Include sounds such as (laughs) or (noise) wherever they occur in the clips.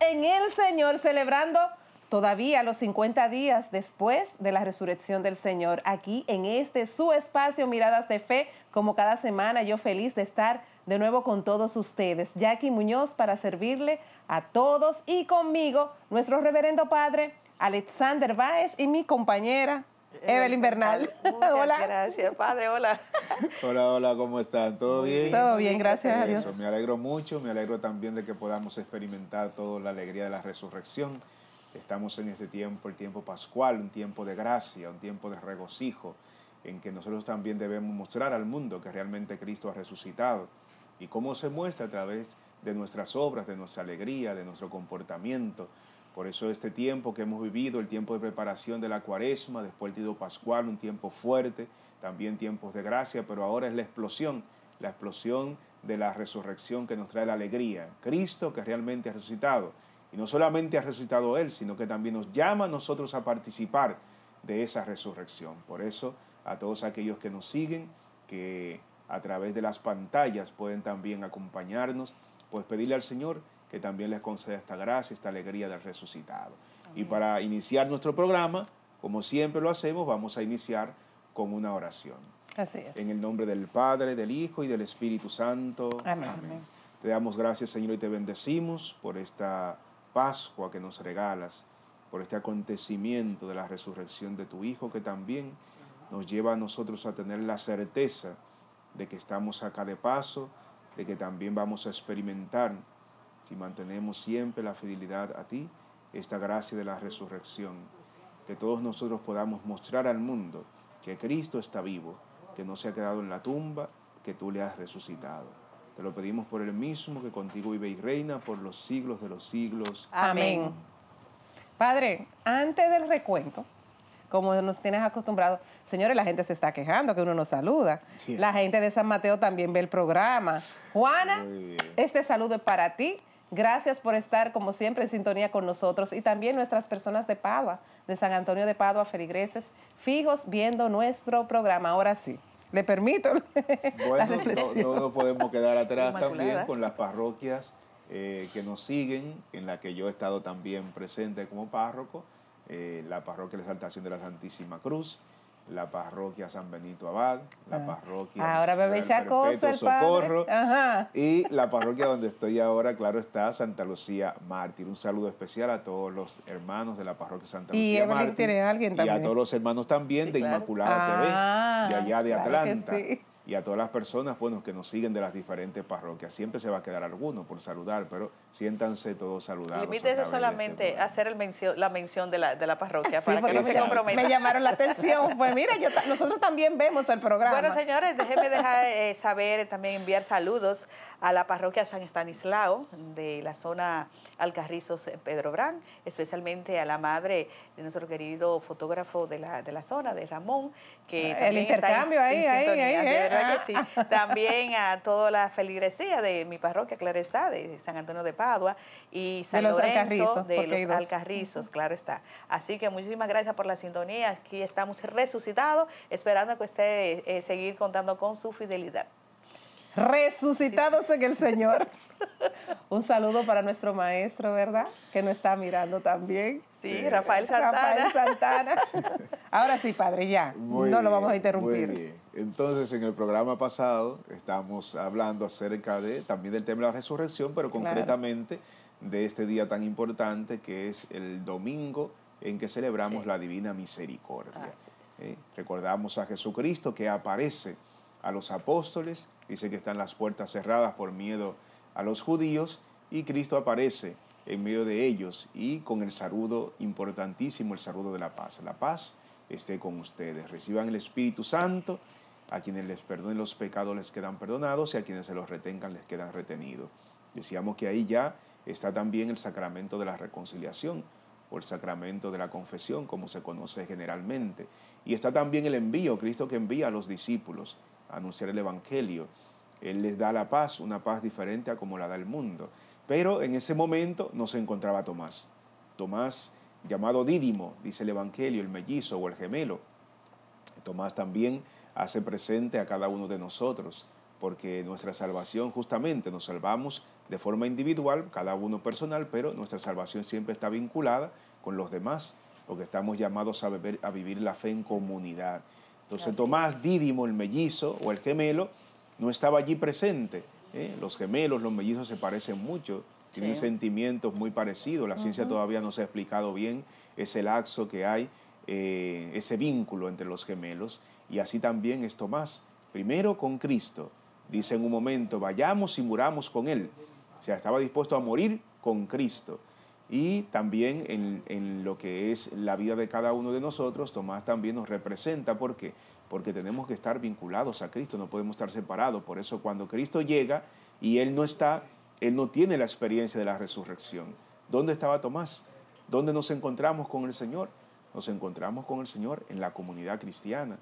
en el Señor, celebrando todavía los 50 días después de la resurrección del Señor, aquí en este su espacio Miradas de Fe, como cada semana yo feliz de estar de nuevo con todos ustedes. Jackie Muñoz para servirle a todos y conmigo, nuestro reverendo Padre Alexander Báez y mi compañera Evelyn Bernal. (laughs) hola. Gracias, padre, hola. Hola, hola, ¿cómo están? ¿Todo bien? Todo bien, gracias a Dios. Me alegro mucho, me alegro también de que podamos experimentar toda la alegría de la resurrección. Estamos en este tiempo, el tiempo pascual, un tiempo de gracia, un tiempo de regocijo, en que nosotros también debemos mostrar al mundo que realmente Cristo ha resucitado. ¿Y cómo se muestra a través de nuestras obras, de nuestra alegría, de nuestro comportamiento? Por eso este tiempo que hemos vivido, el tiempo de preparación de la cuaresma, después el tido pascual, un tiempo fuerte, también tiempos de gracia, pero ahora es la explosión, la explosión de la resurrección que nos trae la alegría. Cristo que realmente ha resucitado. Y no solamente ha resucitado Él, sino que también nos llama a nosotros a participar de esa resurrección. Por eso, a todos aquellos que nos siguen, que a través de las pantallas pueden también acompañarnos, pues pedirle al Señor que también les conceda esta gracia, esta alegría del resucitado. Y para iniciar nuestro programa, como siempre lo hacemos, vamos a iniciar con una oración. Así es. En el nombre del Padre, del Hijo y del Espíritu Santo. Amén. Te damos gracias, Señor, y te bendecimos por esta Pascua que nos regalas, por este acontecimiento de la resurrección de tu Hijo, que también nos lleva a nosotros a tener la certeza de que estamos acá de paso, de que también vamos a experimentar si mantenemos siempre la fidelidad a ti, esta gracia de la resurrección, que todos nosotros podamos mostrar al mundo que Cristo está vivo, que no se ha quedado en la tumba, que tú le has resucitado. Te lo pedimos por el mismo que contigo vive y reina por los siglos de los siglos. Amén. Padre, antes del recuento, como nos tienes acostumbrado. Señores, la gente se está quejando que uno nos saluda. La gente de San Mateo también ve el programa. Juana, este saludo es para ti Gracias por estar, como siempre, en sintonía con nosotros y también nuestras personas de Padua, de San Antonio de Padua, feligreses, fijos, viendo nuestro programa. Ahora sí, le permito. (laughs) Bueno, no, podemos quedar atrás también con las parroquias eh, que nos siguen, en la que yo he estado también presente como párroco, eh, la parroquia de la Exaltación de la Santísima Cruz, la parroquia San Benito Abad, la ah. parroquia ahora Socorro y la parroquia donde estoy ahora, claro está, Santa Lucía Mártir. Un saludo especial a todos los hermanos de la parroquia Santa Lucía y Mártir y a todos los hermanos también de Inmaculada TV, de allá de ah, Atlanta y a todas las personas bueno, que nos siguen de las diferentes parroquias. Siempre se va a quedar alguno por saludar, pero siéntanse todos saludados. Limítese este solamente hacer la mención de la, parroquia ah, para que no se comprometan. Me llamaron la atención. Pues mira, nosotros también vemos el programa. Bueno, señores, déjenme dejar eh, saber, también enviar saludos a la parroquia San Estanislao de la zona alcarrizo eh, Pedro Brán, especialmente a la madre de nuestro querido fotógrafo de la, zona, de Ramón, que el intercambio está en, ahí, ahí, ahí, eh, ahí, Claro que sí. También a toda la feligresía de mi parroquia, claro está, de San Antonio de Padua y San Lorenzo, de los Alcarrizos, claro está. Así que muchísimas gracias por la sintonía. Aquí estamos resucitados, esperando que usted eh, seguir contando con su fidelidad resucitados en el Señor. Un saludo para nuestro maestro, ¿verdad? Que nos está mirando también. Sí, Rafael Santana. Rafael Santana. Ahora sí, padre, ya. no lo vamos a interrumpir. Muy bien. Entonces, en el programa pasado estamos hablando acerca de también del tema de la resurrección, pero concretamente de este día tan importante que es el domingo en que celebramos la divina misericordia. Eh, recordamos a Jesucristo que aparece a los apóstoles Dice que están las puertas cerradas por miedo a los judíos y Cristo aparece en medio de ellos y con el saludo importantísimo, el saludo de la paz. La paz esté con ustedes. Reciban el Espíritu Santo. A quienes les perdonen los pecados les quedan perdonados y a quienes se los retengan les quedan retenidos. Decíamos que ahí ya está también el sacramento de la reconciliación o el sacramento de la confesión, como se conoce generalmente. Y está también el envío, Cristo que envía a los discípulos anunciar el Evangelio. Él les da la paz, una paz diferente a como la da el mundo. Pero en ese momento no se encontraba Tomás. Tomás, llamado Dídimo, dice el Evangelio, el mellizo o el gemelo. Tomás también hace presente a cada uno de nosotros, porque nuestra salvación justamente nos salvamos de forma individual, cada uno personal, pero nuestra salvación siempre está vinculada con los demás, porque estamos llamados a, a vivir la fe en comunidad. Entonces Tomás Dídimo, el mellizo o el gemelo, no estaba allí presente. ¿eh? Los gemelos, los mellizos se parecen mucho, tienen sentimientos muy parecidos. La ciencia todavía no se ha explicado bien ese laxo que hay, eh, ese vínculo entre los gemelos. Y así también es Tomás, primero con Cristo. Dice en un momento, vayamos y muramos con Él. O sea, estaba dispuesto a morir con Cristo y también en, lo que es la vida de cada uno de nosotros, Tomás también nos representa. ¿Por qué? Porque tenemos que estar vinculados a Cristo, no podemos estar separados. Por eso cuando Cristo llega y Él no está, Él no tiene la experiencia de la resurrección. ¿Dónde estaba Tomás? ¿Dónde nos encontramos con el Señor? Nos encontramos con el Señor en la comunidad cristiana,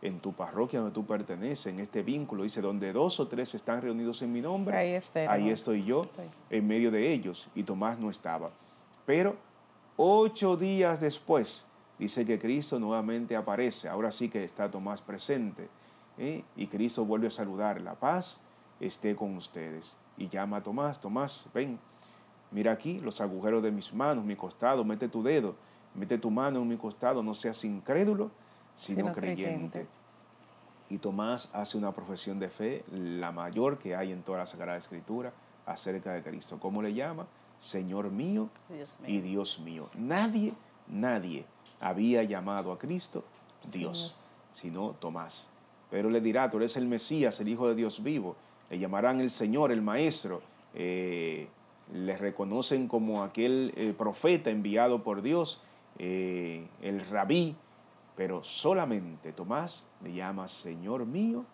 en tu parroquia donde tú perteneces, en este vínculo. Dice, donde dos o tres están reunidos en mi nombre, ahí, estoy yo, en medio de ellos. Y Tomás no estaba. Pero ocho días después, dice que Cristo nuevamente aparece. Ahora sí que está Tomás presente. ¿eh? Y Cristo vuelve a saludar. La paz esté con ustedes. Y llama a Tomás, Tomás, ven, mira aquí los agujeros de mis manos, mi costado, mete tu dedo, mete tu mano en mi costado, no seas incrédulo, sino, creyente. creyente. Y Tomás hace una profesión de fe, la mayor que hay en toda la Sagrada Escritura, acerca de Cristo. ¿Cómo le llama? Señor mío, y Dios mío. Nadie, nadie había llamado a Cristo Dios, sino Tomás. Pero le dirá, tú eres el Mesías, el Hijo de Dios vivo. Le llamarán el Señor, el Maestro. Eh, le reconocen como aquel eh, profeta enviado por Dios, eh, el rabí. Pero solamente Tomás le llama Señor mío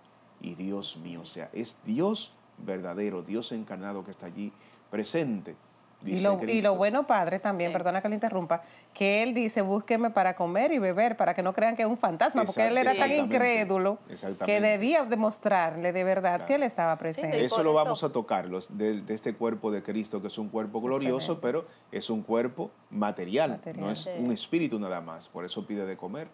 y Dios mío. O sea, es Dios verdadero, Dios encarnado que está allí presente. Y lo, bueno, padre, también, perdona que le interrumpa, que él dice, búsqueme para comer y beber, para que no crean que es un fantasma, porque él era tan incrédulo que debía demostrarle de verdad que él estaba presente. eso lo vamos a tocar, los de, este cuerpo de Cristo, que es un cuerpo glorioso, pero es un cuerpo material, no es un espíritu nada más, por eso pide de comer.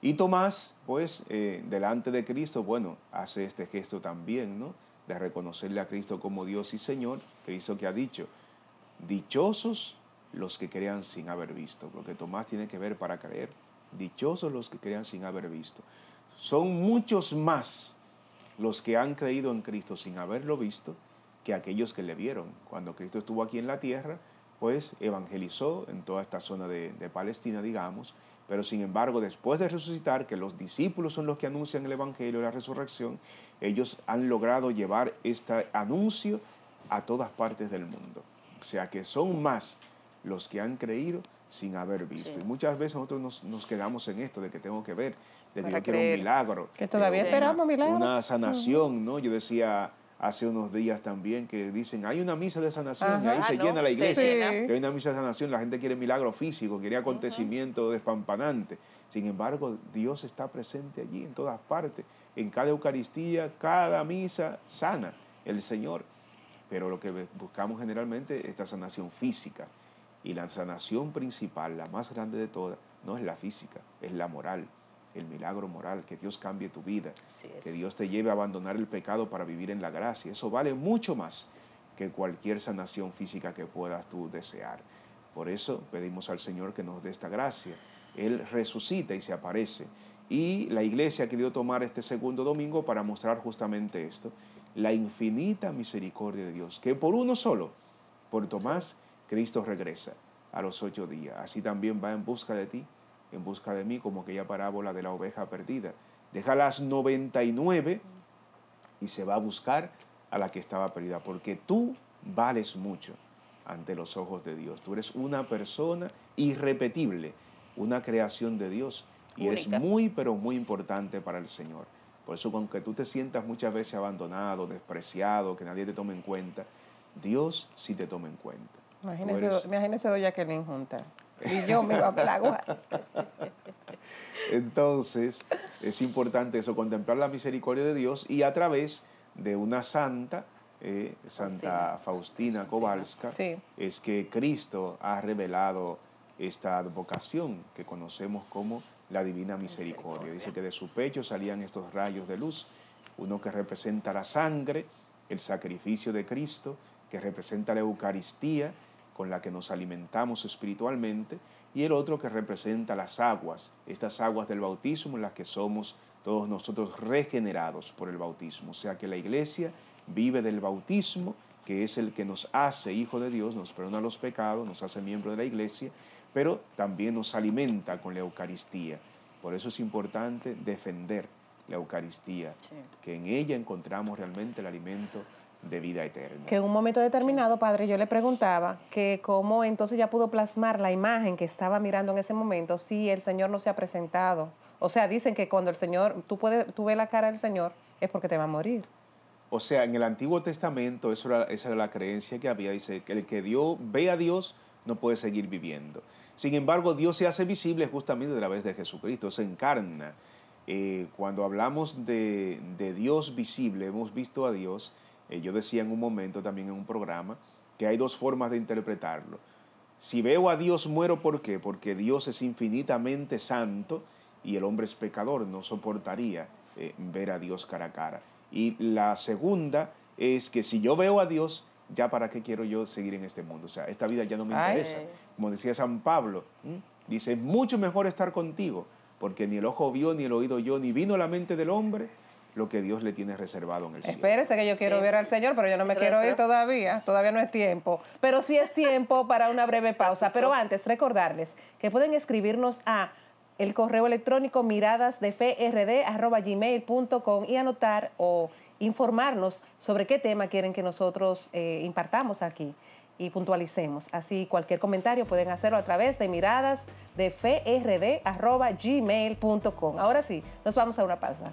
Y Tomás, pues, eh, delante de Cristo, bueno, hace este gesto también, ¿no? De reconocerle a Cristo como Dios y Señor, Cristo que ha dicho, Dichosos los que crean sin haber visto, porque Tomás tiene que ver para creer. Dichosos los que crean sin haber visto. Son muchos más los que han creído en Cristo sin haberlo visto que aquellos que le vieron. Cuando Cristo estuvo aquí en la tierra, pues evangelizó en toda esta zona de, de Palestina, digamos, pero sin embargo, después de resucitar, que los discípulos son los que anuncian el Evangelio y la resurrección, ellos han logrado llevar este anuncio a todas partes del mundo. O sea que son más los que han creído sin haber visto. Y muchas veces nosotros nos, quedamos en esto de que tengo que ver, de que quiero un milagro. Que todavía esperamos milagros. Una sanación, ¿no? Yo decía hace unos días también que dicen, hay una misa de sanación, y ahí se llena la iglesia. hay una misa de sanación, la gente quiere milagro físico, quiere acontecimiento despampanante. Sin embargo, Dios está presente allí en todas partes. En cada Eucaristía, cada misa sana el Señor pero lo que buscamos generalmente es la sanación física. Y la sanación principal, la más grande de todas, no es la física, es la moral, el milagro moral, que Dios cambie tu vida, que Dios te lleve a abandonar el pecado para vivir en la gracia. Eso vale mucho más que cualquier sanación física que puedas tú desear. Por eso pedimos al Señor que nos dé esta gracia. Él resucita y se aparece. Y la iglesia ha querido tomar este segundo domingo para mostrar justamente esto, la infinita misericordia de Dios, que por uno solo, por Tomás, Cristo regresa a los ocho días. Así también va en busca de ti, en busca de mí, como aquella parábola de la oveja perdida. Deja las 99 y se va a buscar a la que estaba perdida, porque tú vales mucho ante los ojos de Dios. Tú eres una persona irrepetible, una creación de Dios y eres muy, pero muy importante para el Señor. Por eso, aunque tú te sientas muchas veces abandonado, despreciado, que nadie te tome en cuenta, Dios sí te toma en cuenta. Imagínese, eres... imagínese doña Jacqueline junta. Y yo me voy a (laughs) Entonces, es importante eso, contemplar la misericordia de Dios y a través de una santa, eh, Santa Faustina, Kowalska, es que Cristo ha revelado esta vocación que conocemos como la divina misericordia. Dice que de su pecho salían estos rayos de luz, uno que representa la sangre, el sacrificio de Cristo, que representa la Eucaristía, con la que nos alimentamos espiritualmente, y el otro que representa las aguas, estas aguas del bautismo en las que somos todos nosotros regenerados por el bautismo. O sea que la iglesia vive del bautismo, que es el que nos hace hijo de Dios, nos perdona los pecados, nos hace miembro de la iglesia, pero también nos alimenta con la Eucaristía. Por eso es importante defender la Eucaristía, que en ella encontramos realmente el alimento de vida eterna. Que en un momento determinado, padre, yo le preguntaba que cómo entonces ya pudo plasmar la imagen que estaba mirando en ese momento si el Señor no se ha presentado. O sea, dicen que cuando el Señor, tú, puedes, tú ves la cara del Señor, es porque te va a morir. O sea, en el Antiguo Testamento eso era, esa era la creencia que había. Dice que el que Dios ve a Dios no puede seguir viviendo. Sin embargo, Dios se hace visible justamente a través de Jesucristo, se encarna. Eh, cuando hablamos de, Dios visible, hemos visto a Dios, eh, yo decía en un momento también en un programa, que hay dos formas de interpretarlo. Si veo a Dios muero, ¿por qué? Porque Dios es infinitamente santo y el hombre es pecador, no soportaría eh, ver a Dios cara a cara. Y la segunda es que si yo veo a Dios, ya para qué quiero yo seguir en este mundo. O sea, esta vida ya no me interesa como decía San Pablo. Dice, es mucho mejor estar contigo, porque ni el ojo vio, ni el oído yo, ni vino a la mente del hombre lo que Dios le tiene reservado en el cielo. Espérese que yo quiero ver al Señor, pero yo no me quiero ir todavía, todavía no es tiempo. Pero sí es tiempo para una breve (laughs) pausa. Pero antes, recordarles que pueden escribirnos a el correo electrónico gmail.com y anotar o informarnos sobre qué tema quieren que nosotros eh, impartamos aquí y puntualicemos. Así cualquier comentario pueden hacerlo a través de miradas de frd.gmail.com. E Ahora sí, nos vamos a una pausa.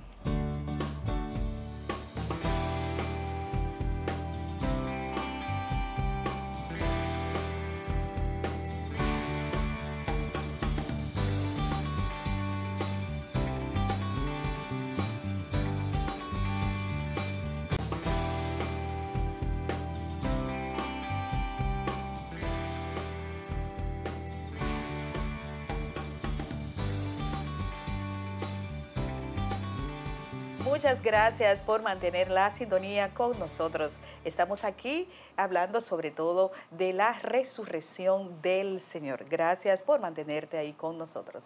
Muchas gracias por mantener la sintonía con nosotros. Estamos aquí hablando sobre todo de la resurrección del Señor. Gracias por mantenerte ahí con nosotros.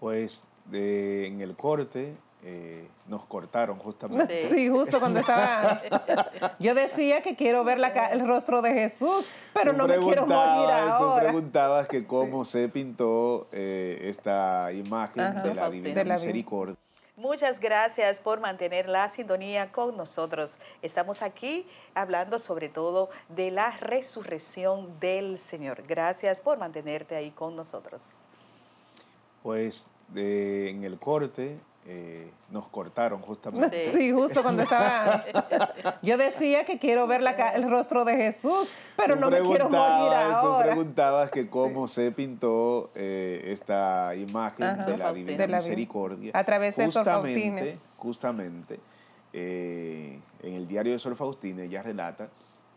Pues en el corte eh, nos cortaron justamente. Sí, justo cuando estaba. (laughs) Yo decía que quiero ver el rostro de Jesús, pero no me quiero morir ahora. Tú preguntabas que cómo se pintó eh, esta imagen de la Divina Misericordia. Muchas gracias por mantener la sintonía con nosotros. Estamos aquí hablando sobre todo de la resurrección del Señor. Gracias por mantenerte ahí con nosotros. Pues en el corte eh, nos cortaron justamente. (laughs) Sí, justo cuando (laughs) estaba... Yo decía que quiero ver el rostro de Jesús, pero no me quiero morir ahora. Tú preguntabas que cómo se pintó eh, esta imagen de la Divina Misericordia. A través de Justamente, justamente, eh, en el diario de Sor Faustina ella relata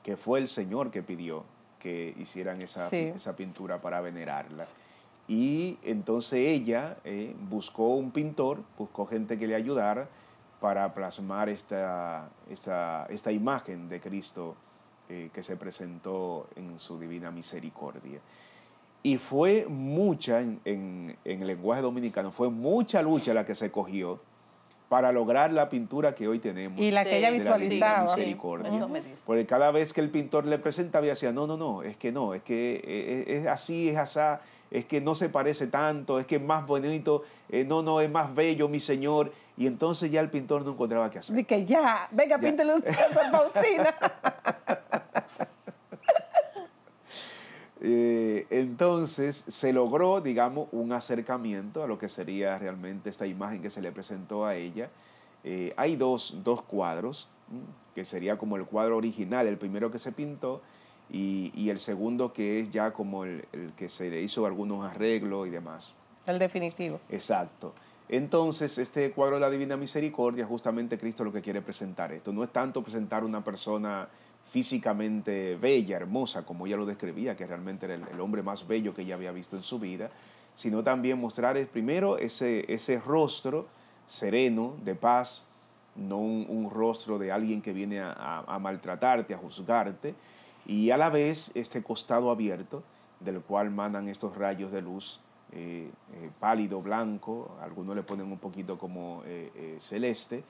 que fue el Señor que pidió que hicieran esa pintura para venerarla. Y entonces ella eh, buscó un pintor, buscó gente que le ayudara para plasmar esta, esta, imagen de Cristo eh, que se presentó en su divina misericordia. Y fue mucha, en, en, el lenguaje dominicano, fue mucha lucha la que se cogió para lograr la pintura que hoy tenemos. Y la que ella visualizaba. Porque cada vez que el pintor le presenta, había decía, no, no, no, es que no, es que eh, eh, es, así, es asá, es que no se parece tanto, es que es más bonito, eh, no, no, es más bello, mi señor. Y entonces ya el pintor no encontraba qué hacer. Dice, que ya, venga, píntelo usted a San (laughs) Faustina. (laughs) Eh, entonces se logró, digamos, un acercamiento a lo que sería realmente esta imagen que se le presentó a ella. Eh, hay dos, cuadros, que sería como el cuadro original, el primero que se pintó, y, el segundo que es ya como el, el, que se le hizo algunos arreglos y demás. El definitivo. Exacto. Entonces, este cuadro de la Divina Misericordia, justamente Cristo lo que quiere presentar esto. No es tanto presentar una persona físicamente bella, hermosa, como ella lo describía, que realmente era el, hombre más bello que ella había visto en su vida, sino también mostrar primero ese, ese rostro sereno, de paz, no un, rostro de alguien que viene a, maltratarte, a juzgarte, y a la vez este costado abierto del cual manan estos rayos de luz eh, eh, pálido, blanco, algunos le ponen un poquito como eh, celeste,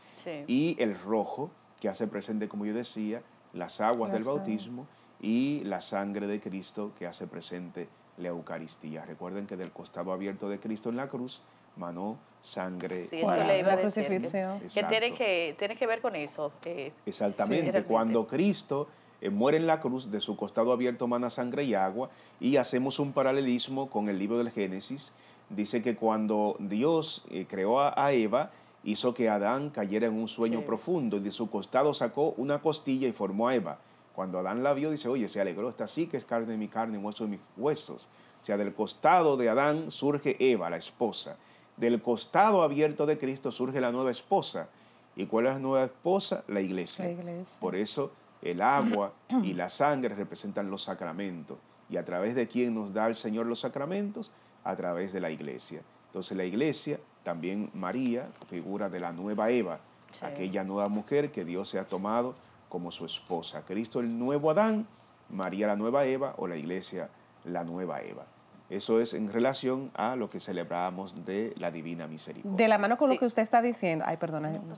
y el rojo, que hace presente, como yo decía, las aguas del bautismo y la sangre de Cristo que hace presente la Eucaristía. Recuerden que del costado abierto de Cristo en la cruz manó sangre. Sí, eso le Que tiene, que tiene que ver con eso. Eh, Exactamente. Cuando Cristo eh, muere en la cruz, de su costado abierto mana sangre y agua, y hacemos un paralelismo con el libro del Génesis. Dice que cuando Dios eh, creó a Eva, hizo que Adán cayera en un sueño profundo y de su costado sacó una costilla y formó a Eva. Cuando Adán la vio, dice, oye, se alegró, está así que es carne de mi carne, hueso de mis huesos. O sea, del costado de Adán surge Eva, la esposa. Del costado abierto de Cristo surge la nueva esposa. ¿Y cuál es la nueva esposa? La iglesia. La iglesia. Por eso el agua y la sangre representan los sacramentos. ¿Y a través de quién nos da el Señor los sacramentos? A través de la iglesia. Entonces la iglesia también María, figura de la nueva Eva, aquella nueva mujer que Dios se ha tomado como su esposa. Cristo el nuevo Adán, María la nueva Eva o la iglesia la nueva Eva. Eso es en relación a lo que celebramos de la Divina Misericordia. De la mano con lo que usted está diciendo, ay, perdona, no,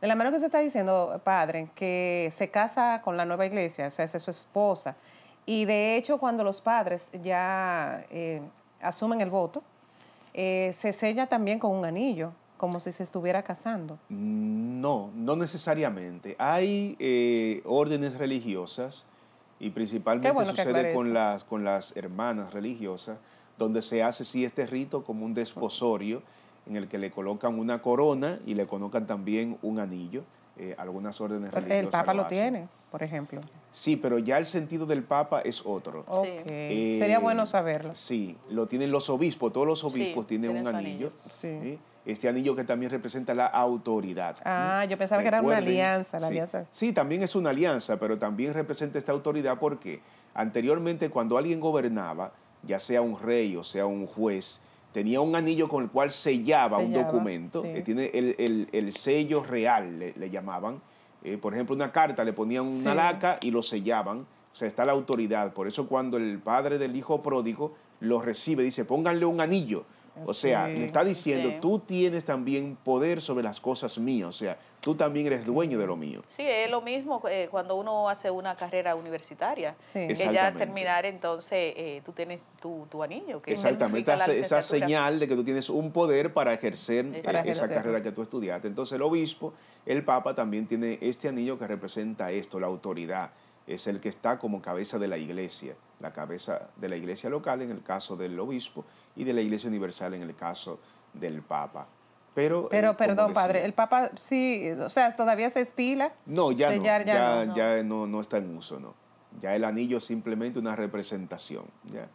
De la mano que usted está diciendo, padre, que se casa con la nueva iglesia, o sea, es su esposa. Y de hecho, cuando los padres ya eh, asumen el voto, eh, se sella también con un anillo, como si se estuviera casando. No, no necesariamente. Hay eh, órdenes religiosas y principalmente sucede con las, con las hermanas religiosas, donde se hace sí este rito como un desposorio en el que le colocan una corona y le colocan también un anillo. Eh, algunas órdenes religiosas. El Papa lo, lo tiene por ejemplo. Sí, pero ya el sentido del Papa es otro. Eh, Sería bueno saberlo. Sí, lo tienen los obispos, todos los obispos tienen un anillo. Este anillo que también representa la autoridad. Ah, yo pensaba que era una alianza, la sí. alianza. Sí, también es una alianza, pero también representa esta autoridad porque anteriormente cuando alguien gobernaba, ya sea un rey o sea un juez, tenía un anillo con el cual sellaba, un documento, eh, tiene el, sello real, le llamaban, eh, por ejemplo, una carta, le ponían una laca y lo sellaban. O sea, está la autoridad. Por eso cuando el padre del hijo pródigo lo recibe, dice, pónganle un anillo o sea, le está diciendo, tú tienes también poder sobre las cosas mías, o sea, tú también eres dueño de lo mío. Sí, es lo mismo eh, cuando uno hace una carrera universitaria, sí. que ya terminar entonces eh, tú tienes tu, anillo. Que Exactamente, esa, señal de que tú tienes un poder para ejercer, eh, esa carrera que tú estudiaste. Entonces el obispo, el papa también tiene este anillo que representa esto, la autoridad es el que está como cabeza de la iglesia, la cabeza de la iglesia local en el caso del obispo y de la iglesia universal en el caso del papa. Pero, eh, pero perdón, padre, el Papa sí, o sea, todavía se estila. No, ya, no, ya, no, está en uso, no. Ya el anillo es simplemente una representación. ¿ya?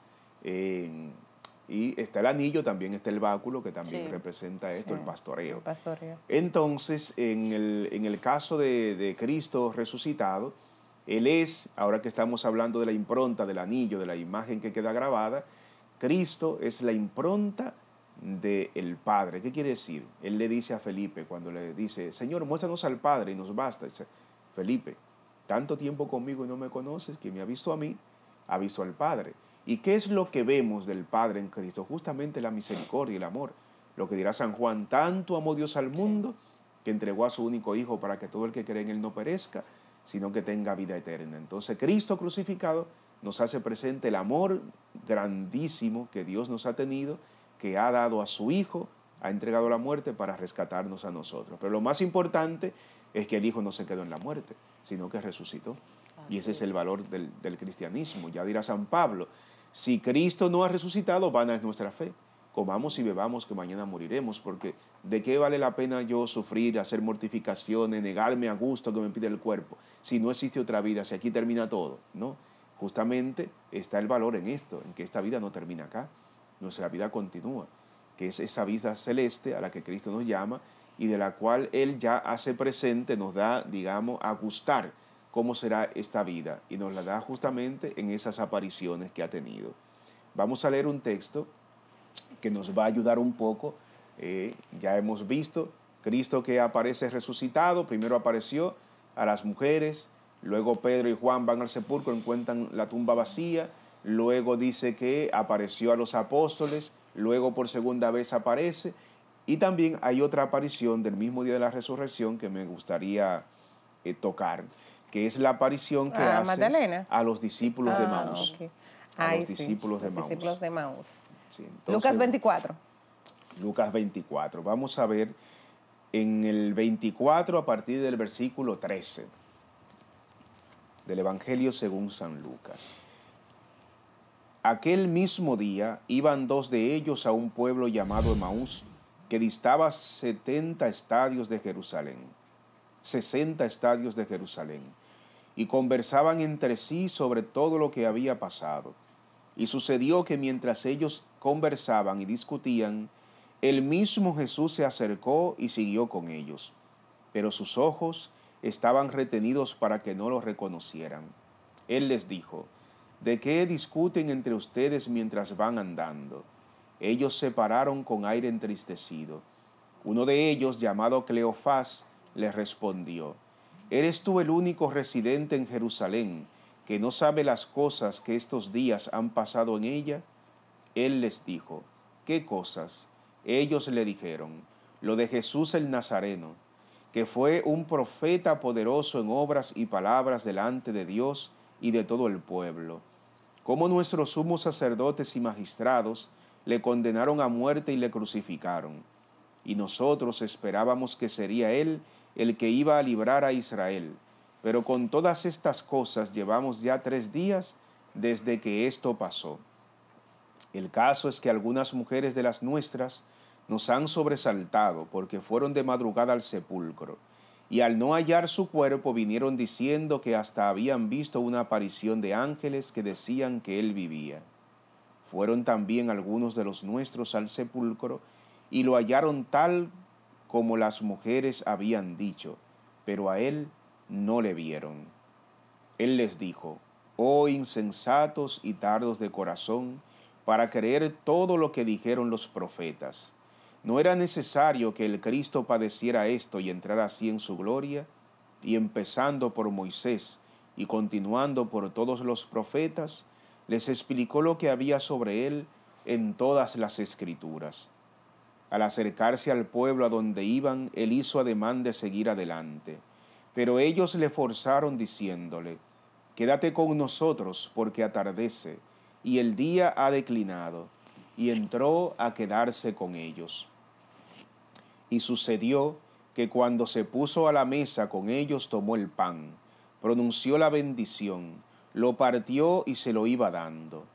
y está el anillo, también está el báculo, que también representa esto, el, pastoreo. el Entonces, en el, caso de, de Cristo resucitado, él es, ahora que estamos hablando de la impronta, del anillo, de la imagen que queda grabada, Cristo es la impronta del Padre. ¿Qué quiere decir? Él le dice a Felipe cuando le dice, Señor, muéstranos al Padre y nos basta. Dice, Felipe, tanto tiempo conmigo y no me conoces, que me ha visto a mí, ha visto al Padre. ¿Y qué es lo que vemos del Padre en Cristo? Justamente la misericordia y el amor. Lo que dirá San Juan, tanto amó Dios al mundo que entregó a su único Hijo para que todo el que cree en Él no perezca, sino que tenga vida eterna. Entonces Cristo crucificado nos hace presente el amor grandísimo que Dios nos ha tenido, que ha dado a su Hijo, ha entregado la muerte para rescatarnos a nosotros. Pero lo más importante es que el Hijo no se quedó en la muerte, sino que resucitó. Y ese es el valor del, del cristianismo. Ya dirá San Pablo, si Cristo no ha resucitado, vana es nuestra fe. Comamos y bebamos que mañana moriremos, porque ¿De qué vale la pena yo sufrir, hacer mortificaciones, negarme a gusto que me pide el cuerpo? Si no existe otra vida, si aquí termina todo, ¿no? Justamente está el valor en esto, en que esta vida no termina acá, nuestra vida continúa, que es esa vida celeste a la que Cristo nos llama y de la cual Él ya hace presente, nos da, digamos, a gustar cómo será esta vida y nos la da justamente en esas apariciones que ha tenido. Vamos a leer un texto que nos va a ayudar un poco eh, ya hemos visto Cristo que aparece resucitado, primero apareció a las mujeres, luego Pedro y Juan van al sepulcro, encuentran la tumba vacía, luego dice que apareció a los apóstoles, luego por segunda vez aparece, y también hay otra aparición del mismo día de la resurrección que me gustaría eh, tocar, que es la aparición que ah, hace a los discípulos de ah, Maús. A los discípulos de Lucas 24. Lucas 24. Vamos a ver en el 24 a partir del versículo 13 del Evangelio según San Lucas. Aquel mismo día iban dos de ellos a un pueblo llamado Emaús, que distaba 70 estadios de Jerusalén, 60 estadios de Jerusalén, y conversaban entre sí sobre todo lo que había pasado. Y sucedió que mientras ellos conversaban y discutían, el mismo Jesús se acercó y siguió con ellos, pero sus ojos estaban retenidos para que no lo reconocieran. Él les dijo, ¿de qué discuten entre ustedes mientras van andando? Ellos se pararon con aire entristecido. Uno de ellos, llamado Cleofás, les respondió, ¿eres tú el único residente en Jerusalén que no sabe las cosas que estos días han pasado en ella? Él les dijo, ¿qué cosas? Ellos le dijeron, lo de Jesús el Nazareno, que fue un profeta poderoso en obras y palabras delante de Dios y de todo el pueblo. Como nuestros sumos sacerdotes y magistrados le condenaron a muerte y le crucificaron. Y nosotros esperábamos que sería él el que iba a librar a Israel. Pero con todas estas cosas llevamos ya tres días desde que esto pasó. El caso es que algunas mujeres de las nuestras nos han sobresaltado porque fueron de madrugada al sepulcro y al no hallar su cuerpo vinieron diciendo que hasta habían visto una aparición de ángeles que decían que él vivía. Fueron también algunos de los nuestros al sepulcro y lo hallaron tal como las mujeres habían dicho, pero a él no le vieron. Él les dijo, Oh insensatos y tardos de corazón, para creer todo lo que dijeron los profetas. ¿No era necesario que el Cristo padeciera esto y entrara así en su gloria? Y empezando por Moisés y continuando por todos los profetas, les explicó lo que había sobre él en todas las escrituras. Al acercarse al pueblo a donde iban, él hizo ademán de seguir adelante. Pero ellos le forzaron diciéndole, Quédate con nosotros porque atardece y el día ha declinado, y entró a quedarse con ellos. Y sucedió que cuando se puso a la mesa con ellos tomó el pan, pronunció la bendición, lo partió y se lo iba dando.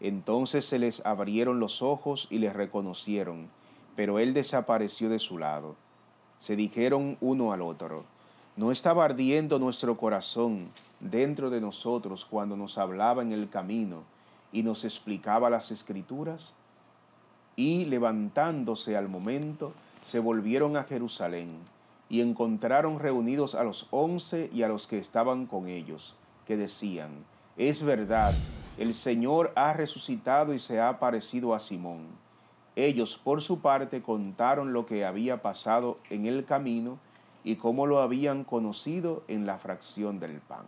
Entonces se les abrieron los ojos y les reconocieron, pero él desapareció de su lado. Se dijeron uno al otro, ¿no estaba ardiendo nuestro corazón dentro de nosotros cuando nos hablaba en el camino? y nos explicaba las escrituras, y levantándose al momento, se volvieron a Jerusalén, y encontraron reunidos a los once y a los que estaban con ellos, que decían, es verdad, el Señor ha resucitado y se ha aparecido a Simón. Ellos por su parte contaron lo que había pasado en el camino y cómo lo habían conocido en la fracción del pan.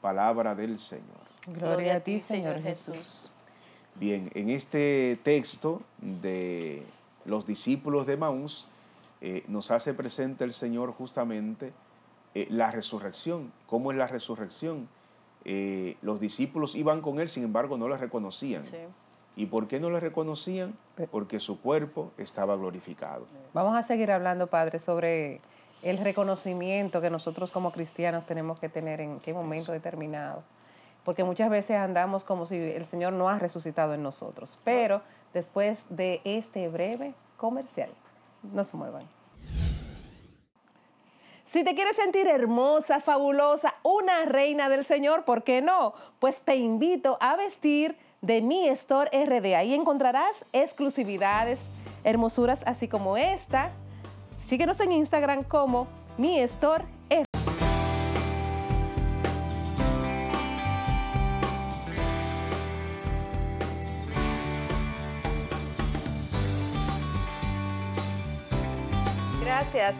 Palabra del Señor. Gloria a ti, Señor Jesús. Bien, en este texto de los discípulos de Maús, eh, nos hace presente el Señor justamente eh, la resurrección. ¿Cómo es la resurrección? Eh, los discípulos iban con él, sin embargo, no la reconocían. ¿Y por qué no la reconocían? Porque su cuerpo estaba glorificado. Vamos a seguir hablando, Padre, sobre el reconocimiento que nosotros como cristianos tenemos que tener en qué momento determinado porque muchas veces andamos como si el Señor no ha resucitado en nosotros. Pero después de este breve comercial, no se muevan. Si te quieres sentir hermosa, fabulosa, una reina del Señor, ¿por qué no? Pues te invito a vestir de mi store RD. Ahí encontrarás exclusividades, hermosuras así como esta. Síguenos en Instagram como mi store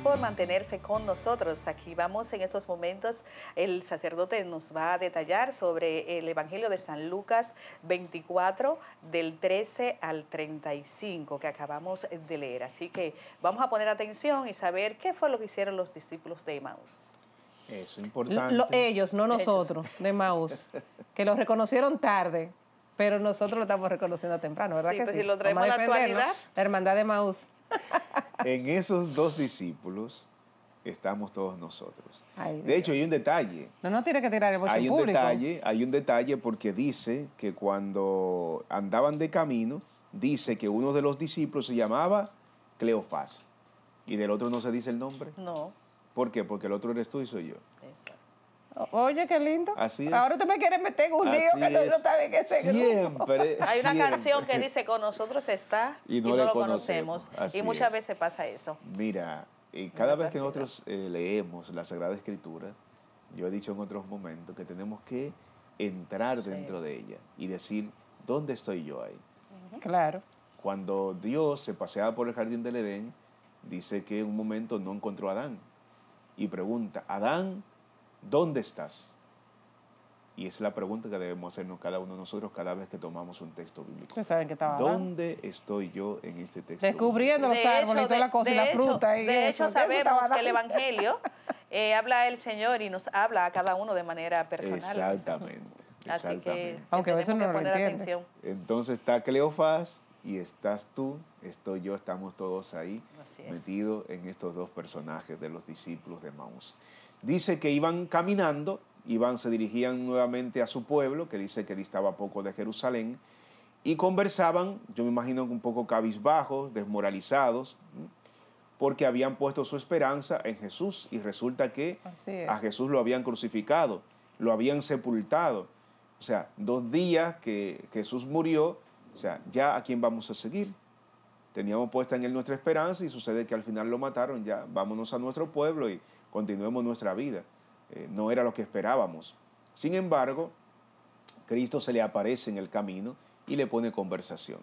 por mantenerse con nosotros. Aquí vamos en estos momentos. El sacerdote nos va a detallar sobre el Evangelio de San Lucas 24 del 13 al 35 que acabamos de leer. Así que vamos a poner atención y saber qué fue lo que hicieron los discípulos de Emaús. Eso, importante. ellos, no nosotros, de Maús, (laughs) que lo reconocieron tarde, pero nosotros lo estamos reconociendo temprano, ¿verdad? Pues lo traemos a la actualidad. hermandad de Maús. (laughs) en esos dos discípulos estamos todos nosotros. de hecho, hay un detalle. No, no tiene que tirar el hay un detalle, Hay un detalle porque dice que cuando andaban de camino, dice que uno de los discípulos se llamaba Cleofás. Y del otro no se dice el nombre. No. ¿Por qué? Porque el otro eres tú y soy yo. Oye, qué lindo. Así es. Ahora tú me quieres meter en un lío que no, no sabes qué es. Siempre. (laughs) Hay una canción que dice: Con nosotros está y no, lo conocemos. y muchas veces pasa eso. Mira, cada vez que nosotros eh, leemos la Sagrada Escritura, yo he dicho en otros momentos que tenemos que entrar dentro de ella y decir: ¿dónde estoy yo ahí? Claro. Cuando Dios se paseaba por el jardín del Edén, dice que en un momento no encontró a Adán y pregunta: ¿Adán? ¿Dónde estás? Y es la pregunta que debemos hacernos cada uno de nosotros cada vez que tomamos un texto bíblico. ¿Dónde estoy yo en este texto? Descubriendo los árboles, toda la cosa, la fruta. Y de hecho, sabemos que el Evangelio (laughs) eh, habla el Señor y nos habla a cada uno de manera personal. Exactamente, exactamente. Aunque a veces no lo entiende. Entonces está Cleofás y estás tú, estoy yo, estamos todos ahí metidos en estos dos personajes de los discípulos de Maús. Dice que iban caminando, iban, se dirigían nuevamente a su pueblo, que dice que distaba poco de Jerusalén, y conversaban, yo me imagino un poco cabizbajos, desmoralizados, porque habían puesto su esperanza en Jesús y resulta que a Jesús lo habían crucificado, lo habían sepultado. O sea, dos días que Jesús murió, o sea, ya a quién vamos a seguir. Teníamos puesta en él nuestra esperanza y sucede que al final lo mataron, ya vámonos a nuestro pueblo y continuemos nuestra vida. Eh, no era lo que esperábamos. Sin embargo, Cristo se le aparece en el camino y le pone conversación.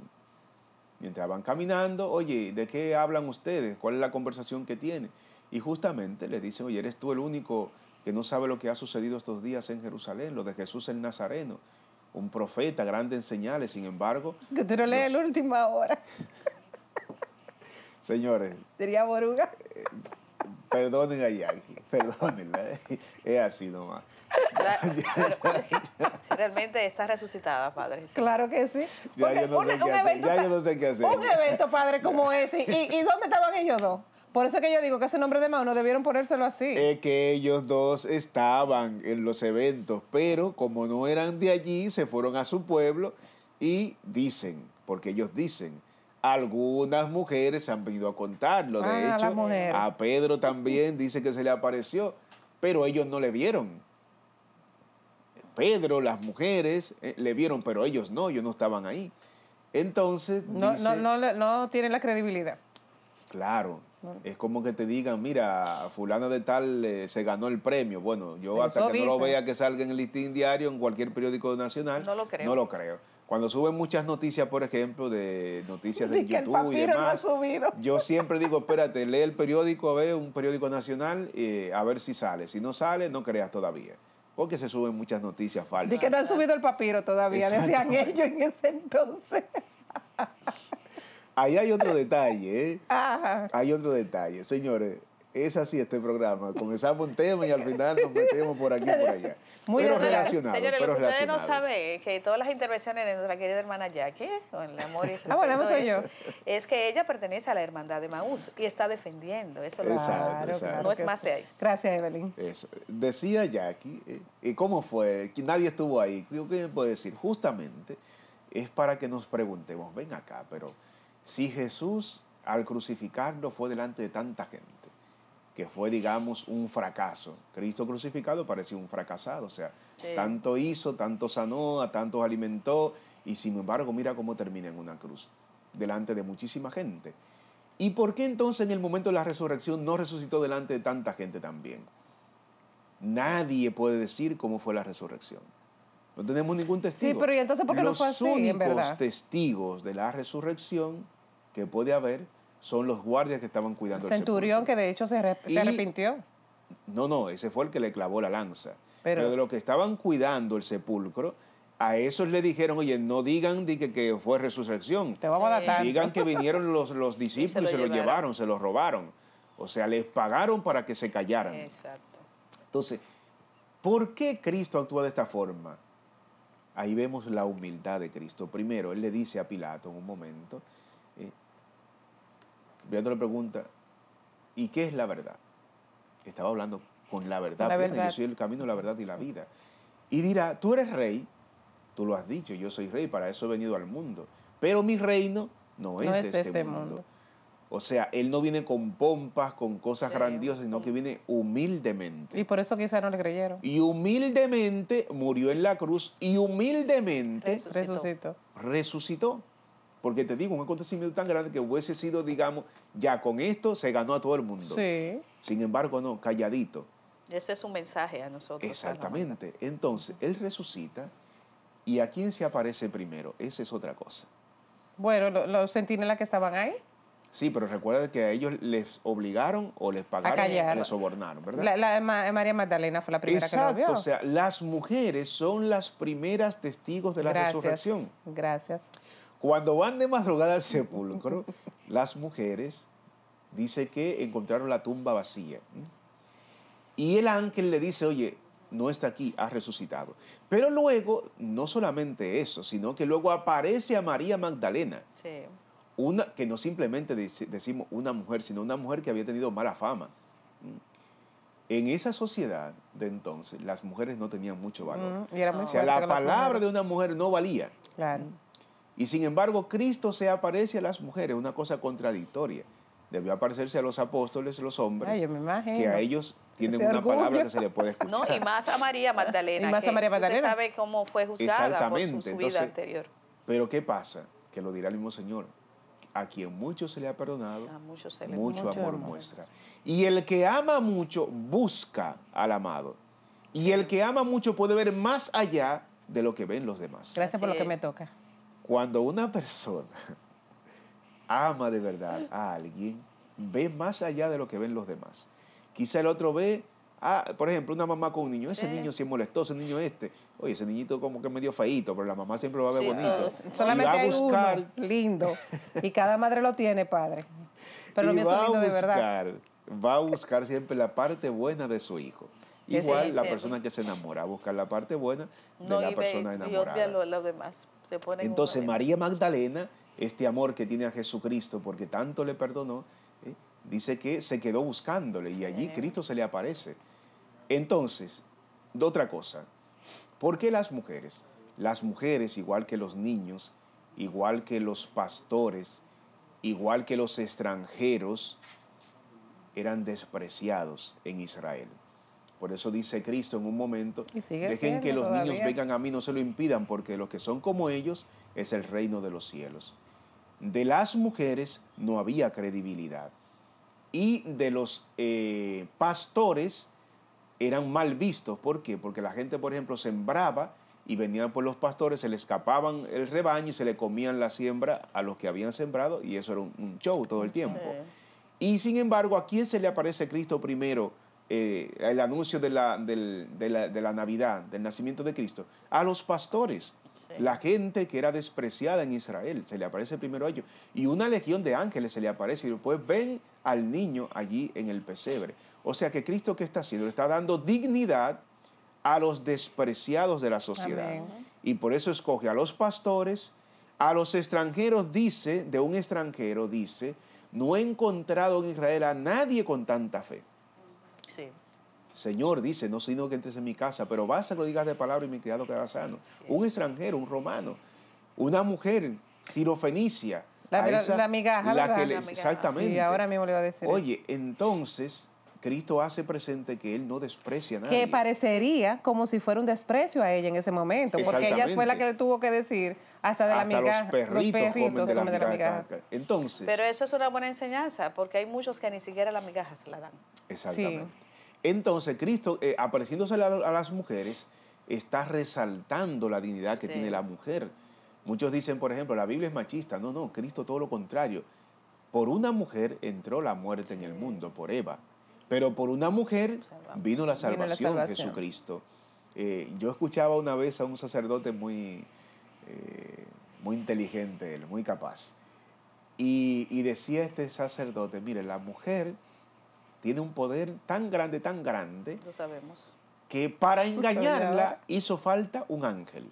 Mientras van caminando, oye, ¿de qué hablan ustedes? ¿Cuál es la conversación que tienen? Y justamente le dicen, oye, eres tú el único que no sabe lo que ha sucedido estos días en Jerusalén, lo de Jesús el Nazareno, un profeta grande en señales, sin embargo... Que te no lees la última hora. (laughs) Señores. Diría Boruga. Eh, Perdonen a Jackie, (laughs) perdónenla. (laughs) Es así nomás. (laughs) realmente está resucitada, padre. Claro que sí. Ya, yo no, sé evento, qué hacer. Un evento, padre, como ese. ¿Y, dónde estaban ellos dos? Por eso que yo digo que ese nombre de mano debieron ponérselo así. Es que ellos dos estaban en los eventos, pero como no eran de allí, se fueron a su pueblo y dicen, porque ellos dicen algunas mujeres se han venido a contarlo. De ah, hecho, a Pedro también dice que se le apareció, pero ellos no le vieron. Pedro, las mujeres eh, le vieron, pero ellos no, ellos no estaban ahí. Entonces. No, no, tienen la credibilidad. Claro. Es como que te digan, mira, fulana de tal eh, se ganó el premio. Bueno, yo hasta que no lo vea que salga en el listín diario, en cualquier periódico nacional, no lo creo. No lo creo. Cuando suben muchas noticias, por ejemplo, de noticias de, YouTube y demás, yo siempre digo, espérate, lee el periódico, a ver, un periódico nacional, eh, a ver si sale. Si no sale, no creas todavía porque se suben muchas noticias falsas. De que no han subido el papiro todavía, decían ellos en ese entonces. Ahí hay otro detalle, ¿eh? Hay otro detalle, señores. Es así este programa. Comenzamos un tema y al final nos metemos por aquí y por allá. Muy pero relacionado. Señores, pero lo que ustedes no saben que todas las intervenciones de nuestra querida hermana Jackie, con el amor y ah, bueno, yo. Es que ella pertenece a la hermandad de Maús y está defendiendo. Eso lo claro, no es más de ahí. Gracias, Evelyn. Eso. Decía Jackie, ¿y eh, eh, cómo fue? Nadie estuvo ahí. ¿Qué me puedo decir? Justamente es para que nos preguntemos, ven acá, pero si Jesús al crucificarlo fue delante de tanta gente, que fue, digamos, un fracaso. Cristo crucificado parecía un fracasado, o sea, tanto hizo, tanto sanó, a tantos alimentó, y sin embargo, mira cómo termina en una cruz, delante de muchísima gente. ¿Y por qué entonces en el momento de la resurrección no resucitó delante de tanta gente también? Nadie puede decir cómo fue la resurrección. No tenemos ningún testigo. Sí, pero ¿y entonces por qué Los no fue así, en verdad? testigos de la resurrección que puede haber son los guardias que estaban cuidando el centurión el que de hecho se, arrepintió. No, no, ese fue el que le clavó la lanza. Pero, de los que estaban cuidando el sepulcro, a esos le dijeron, oye, no digan que, fue resurrección. Te vamos a Digan (laughs) que vinieron los, los discípulos y se lo, llevaron, se lo robaron. O sea, les pagaron para que se callaran. Exacto. Entonces, ¿por qué Cristo actúa de esta forma? Ahí vemos la humildad de Cristo. Primero, Él le dice a Pilato en un momento, Beato le pregunta, ¿y qué es la verdad? Estaba hablando con la verdad, la yo soy el camino, la verdad y la vida. Y dirá, tú eres rey, tú lo has dicho, yo soy rey, para eso he venido al mundo, pero mi reino no, es, de este, este mundo. O sea, él no viene con pompas, con cosas grandiosas, sino que viene humildemente. Y por eso quizá no le creyeron. Y humildemente murió en la cruz y humildemente resucitó. resucitó porque te digo, un acontecimiento tan grande que hubiese sido, digamos, ya con esto se ganó a todo el mundo. Sí. Sin embargo, no, calladito. Ese es un mensaje a nosotros. Exactamente. Entonces, Él resucita y a quién se aparece primero, esa es otra cosa. Bueno, ¿los sentinelas que estaban ahí? Sí, pero recuerda que a ellos les obligaron o les pagaron, les sobornaron, ¿verdad? María Magdalena fue la primera que lo vio. O sea, las mujeres son las primeras testigos de la Gracias. resurrección. Gracias. Cuando van de madrugada al sepulcro, (laughs) las mujeres dice que encontraron la tumba vacía. Y el ángel le dice, oye, no está aquí, ha resucitado. Pero luego, no solamente eso, sino que luego aparece a María Magdalena. Una, que no simplemente decimos una mujer, sino una mujer que había tenido mala fama. En esa sociedad de entonces, las mujeres no tenían mucho valor. Mm, o sea, la palabra de una mujer no valía. Claro. Y sin embargo, Cristo se aparece a las mujeres, una cosa contradictoria. Debió aparecerse a los apóstoles, los hombres, que a ellos tienen una palabra que se le puede escuchar. No, y más a María Magdalena. (laughs) y más a María Magdalena. sabe cómo fue juzgada por su, vida anterior. Pero ¿qué pasa? Que lo dirá el mismo Señor. A quien mucho se le ha perdonado, mucho, amor, muestra. Y el que ama mucho busca al amado. Y el que ama mucho puede ver más allá de lo que ven los demás. Gracias por lo que me toca. Cuando una persona (laughs) ama de verdad a alguien, ve más allá de lo que ven los demás. Quizá el otro ve, ah, por ejemplo, una mamá con un niño, ese niño sí es ese niño este, oye, ese niñito como que medio feíto, pero la mamá siempre lo va a ver bonito. Oh, Solamente va a buscar... lindo. Y cada madre lo tiene, padre. (laughs) Pero lo mío va lindo de verdad. Va a buscar siempre la parte buena de su hijo. Igual la persona que se enamora, buscar la parte buena de la persona enamorada. Y obvia lo, los demás. Entonces María Magdalena, este amor que tiene a Jesucristo porque tanto le perdonó, ¿eh? dice que se quedó buscándole y allí Cristo se le aparece. Entonces, de otra cosa, ¿por qué las mujeres? Las mujeres, igual que los niños, igual que los pastores, igual que los extranjeros, eran despreciados en Israel. Por eso dice Cristo en un momento, dejen que los niños vengan a mí, no se lo impidan, porque los que son como ellos es el reino de los cielos. De las mujeres no había credibilidad y de los eh, pastores eran mal vistos. ¿Por qué? Porque la gente, por ejemplo, sembraba y venían por los pastores, se le escapaban el rebaño y se le comían la siembra a los que habían sembrado y eso era un, show todo el tiempo. Y sin embargo, ¿a quién se le aparece Cristo primero? Eh, el anuncio de la, Navidad, del nacimiento de Cristo, a los pastores. La gente que era despreciada en Israel, se le aparece primero a ellos. Y una legión de ángeles se le aparece y después ven al niño allí en el pesebre. O sea que Cristo que está haciendo, está dando dignidad a los despreciados de la sociedad. Y por eso escoge a los pastores, a los extranjeros dice, de un extranjero dice, no he encontrado en Israel a nadie con tanta fe. Señor dice, no sino que entres en mi casa, pero basta que lo digas de palabra y mi criado quedará sano. Un extranjero, un romano, una mujer sirofenicia. La, migaja, la, que ah, le, Exactamente. ahora mismo le a decir. Oye, entonces Cristo hace presente que él no desprecia a nadie. Que parecería como si fuera un desprecio a ella en ese momento, porque ella fue la que le tuvo que decir hasta de la migaja. Los perritos, los de, la, migaja. Entonces. Pero eso es una buena enseñanza, porque hay muchos que ni siquiera la migajas se la dan. Exactamente. Entonces, Cristo, eh, apareciéndose a, las mujeres, está resaltando la dignidad que tiene la mujer. Muchos dicen, por ejemplo, la Biblia es machista. No, no, Cristo todo lo contrario. Por una mujer entró la muerte en el mundo, por Eva. Pero por una mujer vino la salvación, de Jesucristo. Eh, yo escuchaba una vez a un sacerdote muy, eh, muy inteligente, muy capaz. y decía este sacerdote, mire, la mujer tiene un poder tan grande, tan grande. Lo sabemos. Que para engañarla hizo falta un ángel.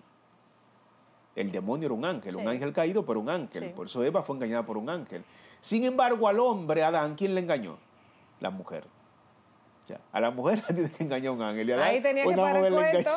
El demonio era un ángel, un ángel caído, por un ángel. Por eso Eva fue engañada por un ángel. Sin embargo, al hombre, Adán, ¿quién le engañó? La mujer. sea, A la mujer (laughs) le tiene un ángel. Ahí tenía que parar el cuento.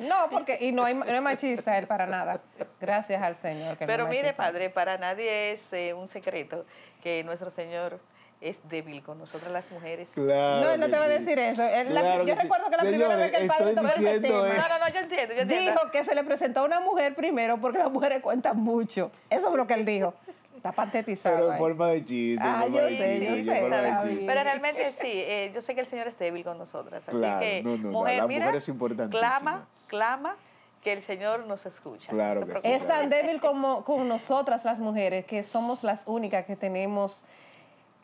No, porque y no, es machista él para nada. Gracias al Señor. Pero mire, padre, para nadie es eh, un secreto que nuestro Señor es débil con nosotras las mujeres. No, él no te va a decir eso. yo recuerdo que la primera vez que el padre tomó el tema, no, no, no, yo entiendo, Dijo que se le presentó a una mujer primero porque las mujeres cuentan mucho. Eso es lo que él dijo. Está patetizado. Pero en forma de chiste. Ah, yo sé, yo sé. Pero realmente sí, eh, yo sé que el Señor es débil con nosotras. Así que, no, mujer, la mujer es importantísima. Clama, clama que el Señor nos escucha. Claro Es tan débil como con nosotras las mujeres, que somos las únicas que tenemos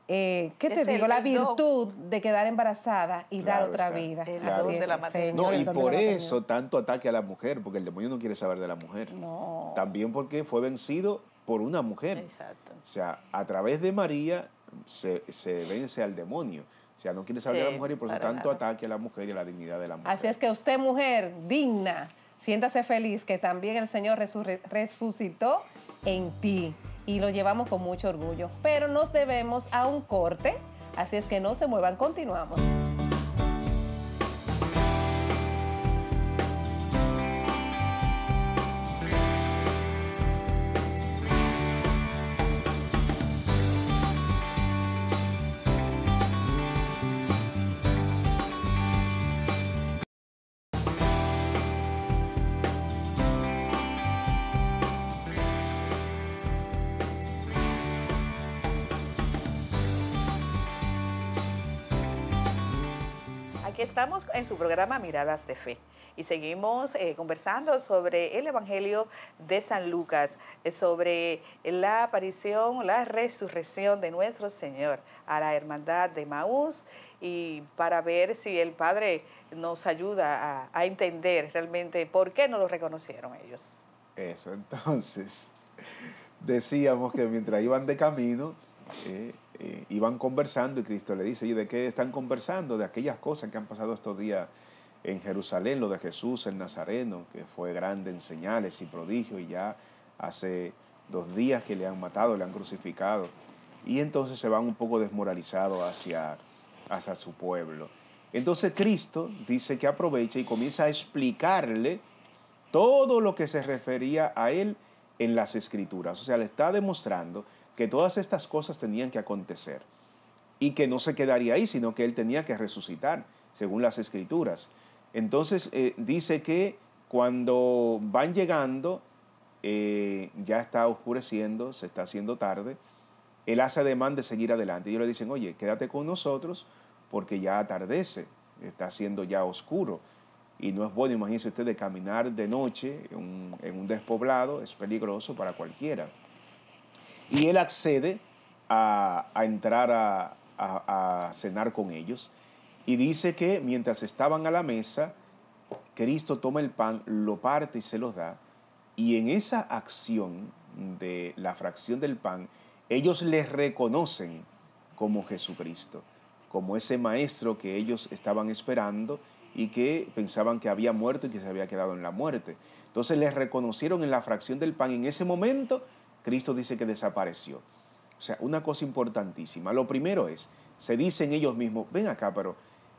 eh, ¿qué te digo? La virtud de quedar embarazada y dar otra vida. No, y por eso tanto ataque a la mujer, porque el demonio no quiere saber de la mujer. No. También porque fue vencido por una mujer. Exacto. O sea, a través de María se, vence al demonio. O sea, no quiere saber de la mujer y por eso tanto ataque a la mujer y a la dignidad de la mujer. Así es que usted, mujer digna, siéntase feliz que también el Señor resucitó en ti y lo llevamos con mucho orgullo. Pero nos debemos a un corte, así es que no se muevan, continuamos. Estamos en su programa Miradas de Fe y seguimos eh, conversando sobre el Evangelio de San Lucas, eh, sobre la aparición, la resurrección de nuestro Señor a la hermandad de Maús y para ver si el Padre nos ayuda a, entender realmente por qué no lo reconocieron ellos. Eso, entonces, decíamos que mientras iban de camino, eh, y van conversando y Cristo le dice, ¿y de qué están conversando? De aquellas cosas que han pasado estos días en Jerusalén, lo de Jesús el Nazareno, que fue grande en señales y prodigios y ya hace dos días que le han matado, le han crucificado. Y entonces se van un poco desmoralizados hacia, hacia su pueblo. Entonces Cristo dice que aprovecha y comienza a explicarle todo lo que se refería a él en las escrituras. O sea, le está demostrando que todas estas cosas tenían que acontecer y que no se quedaría ahí, sino que él tenía que resucitar, según las escrituras. Entonces eh, dice que cuando van llegando, eh, ya está oscureciendo, se está haciendo tarde, él hace ademán de seguir adelante. Y ellos le dicen, oye, quédate con nosotros porque ya atardece, está siendo ya oscuro. Y no es bueno, usted de caminar de noche en un despoblado, es peligroso para cualquiera. Y él accede a, entrar a, cenar con ellos. Y dice que mientras estaban a la mesa, Cristo toma el pan, lo parte y se los da. Y en esa acción de la fracción del pan, ellos les reconocen como Jesucristo, como ese maestro que ellos estaban esperando y que pensaban que había muerto y que se había quedado en la muerte. Entonces les reconocieron en la fracción del pan en ese momento Cristo dice que desapareció. O sea, una cosa importantísima. Lo primero es, se dicen ellos mismos, ven acá, pero